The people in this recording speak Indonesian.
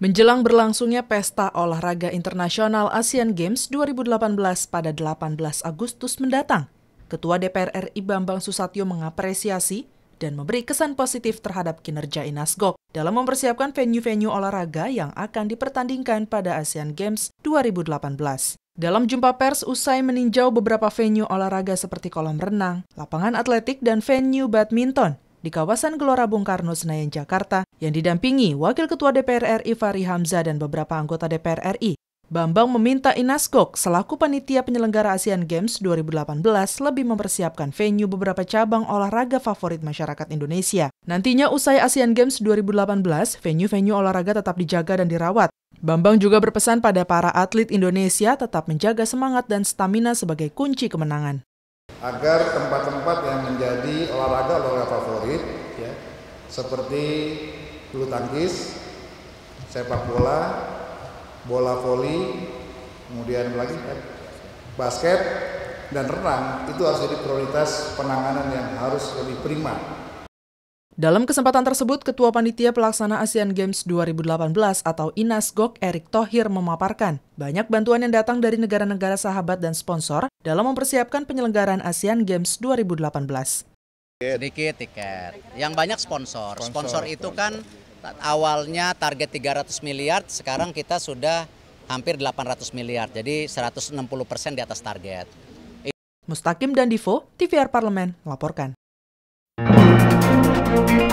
Menjelang berlangsungnya Pesta Olahraga Internasional Asian Games 2018 pada 18 Agustus mendatang, Ketua DPR RI Bambang Susatyo mengapresiasi dan memberi kesan positif terhadap kinerja Inasgok dalam mempersiapkan venue-venue olahraga yang akan dipertandingkan pada Asian Games 2018. Dalam jumpa pers usai meninjau beberapa venue olahraga seperti kolam renang, lapangan atletik, dan venue badminton di kawasan Gelora Bung Karno, Senayan, Jakarta, yang didampingi Wakil Ketua DPR RI Fahri Hamzah dan beberapa anggota DPR RI, Bambang meminta Inaskok selaku panitia penyelenggara Asian Games 2018 lebih mempersiapkan venue beberapa cabang olahraga favorit masyarakat Indonesia. Nantinya usai Asian Games 2018, venue-venue olahraga tetap dijaga dan dirawat, Bambang juga berpesan pada para atlet Indonesia tetap menjaga semangat dan stamina sebagai kunci kemenangan. Agar tempat-tempat yang menjadi olahraga olahraga favorit, ya, seperti bulu tangkis, sepak bola, bola voli, kemudian lagi basket dan renang itu harus jadi prioritas penanganan yang harus lebih prima dalam kesempatan tersebut, Ketua Panitia Pelaksana ASEAN Games 2018 atau INAS Gok Erick Thohir memaparkan, banyak bantuan yang datang dari negara-negara sahabat dan sponsor dalam mempersiapkan penyelenggaraan ASEAN Games 2018. Sedikit tiket, yang banyak sponsor. Sponsor, sponsor itu kan awalnya target 300 miliar, sekarang kita sudah hampir 800 miliar, jadi 160 persen di atas target. Mustaqim dan Divo, TVR Parlemen, melaporkan. Müzik